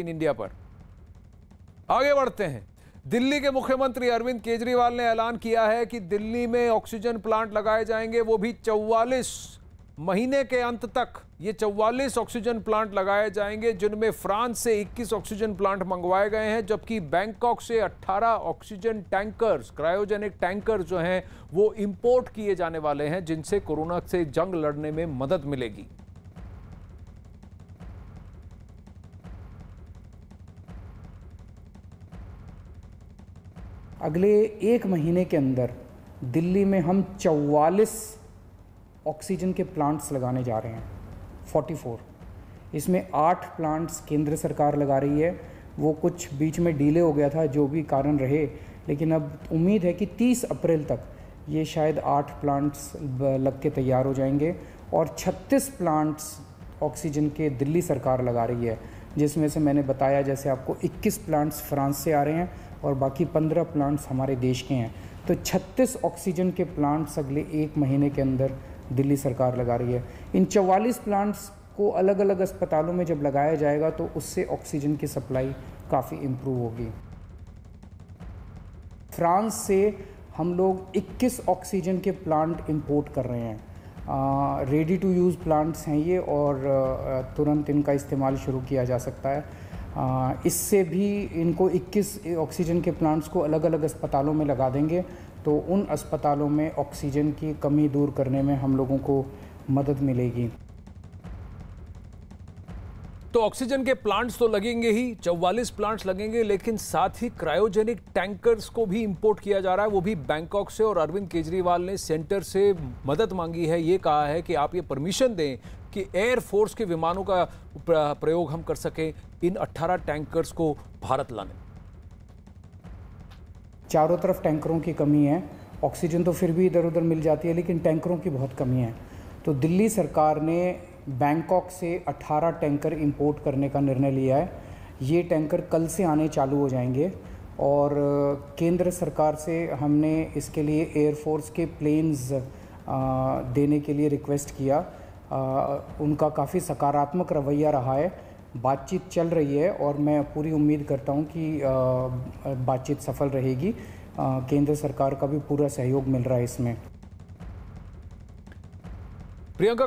in India पर आगे बढ़ते हैं दिल्ली के मुख्यमंत्री अरविंद केजरीवाल ने ऐलान किया है कि दिल्ली में ऑक्सीजन प्लांट लगाए जाएंगे वो भी चौवालीस महीने के अंत तक ये 44 ऑक्सीजन प्लांट लगाए जाएंगे जिनमें फ्रांस से 21 ऑक्सीजन प्लांट मंगवाए गए हैं जबकि बैंकॉक से 18 ऑक्सीजन टैंकर्स क्रायोजेनिक टैंकर जो हैं वो इंपोर्ट किए जाने वाले हैं जिनसे कोरोना से जंग लड़ने में मदद मिलेगी अगले एक महीने के अंदर दिल्ली में हम 44 ऑक्सीजन के प्लांट्स लगाने जा रहे हैं 44 इसमें आठ प्लांट्स केंद्र सरकार लगा रही है वो कुछ बीच में डीले हो गया था जो भी कारण रहे लेकिन अब उम्मीद है कि 30 अप्रैल तक ये शायद आठ प्लांट्स लग के तैयार हो जाएंगे और 36 प्लांट्स ऑक्सीजन के दिल्ली सरकार लगा रही है जिसमें से मैंने बताया जैसे आपको 21 प्लांट्स फ्रांस से आ रहे हैं और बाकी पंद्रह प्लांट्स हमारे देश के हैं तो छत्तीस ऑक्सीजन के प्लांट्स अगले एक महीने के अंदर दिल्ली सरकार लगा रही है इन चवालीस प्लांट्स को अलग अलग अस्पतालों में जब लगाया जाएगा तो उससे ऑक्सीजन की सप्लाई काफ़ी इम्प्रूव होगी फ्रांस से हम लोग 21 ऑक्सीजन के प्लांट इंपोर्ट कर रहे हैं रेडी टू यूज़ प्लांट्स हैं ये और तुरंत इनका इस्तेमाल शुरू किया जा सकता है इससे भी इनको 21 ऑक्सीजन के प्लांट्स को अलग अलग अस्पतालों में लगा देंगे तो उन अस्पतालों में ऑक्सीजन की कमी दूर करने में हम लोगों को मदद मिलेगी तो ऑक्सीजन के प्लांट्स तो लगेंगे ही चौवालीस प्लांट्स लगेंगे लेकिन साथ ही क्रायोजेनिक टैंकर्स को भी इंपोर्ट किया जा रहा है वो भी बैंकॉक से और अरविंद केजरीवाल ने सेंटर से मदद मांगी है ये कहा है कि आप ये परमिशन दें कि एयरफोर्स के विमानों का प्रयोग हम कर सकें इन 18 टैंकर्स को भारत लाने चारों तरफ टैंकरों की कमी है ऑक्सीजन तो फिर भी इधर उधर मिल जाती है लेकिन टैंकरों की बहुत कमी है तो दिल्ली सरकार ने बैंकॉक से 18 टैंकर इंपोर्ट करने का निर्णय लिया है ये टैंकर कल से आने चालू हो जाएंगे और केंद्र सरकार से हमने इसके लिए एयरफोर्स के प्लेन्स देने के लिए रिक्वेस्ट किया उनका काफ़ी सकारात्मक रवैया रहा है बातचीत चल रही है और मैं पूरी उम्मीद करता हूँ कि बातचीत सफल रहेगी केंद्र सरकार का भी पूरा सहयोग मिल रहा है इसमें प्रियंका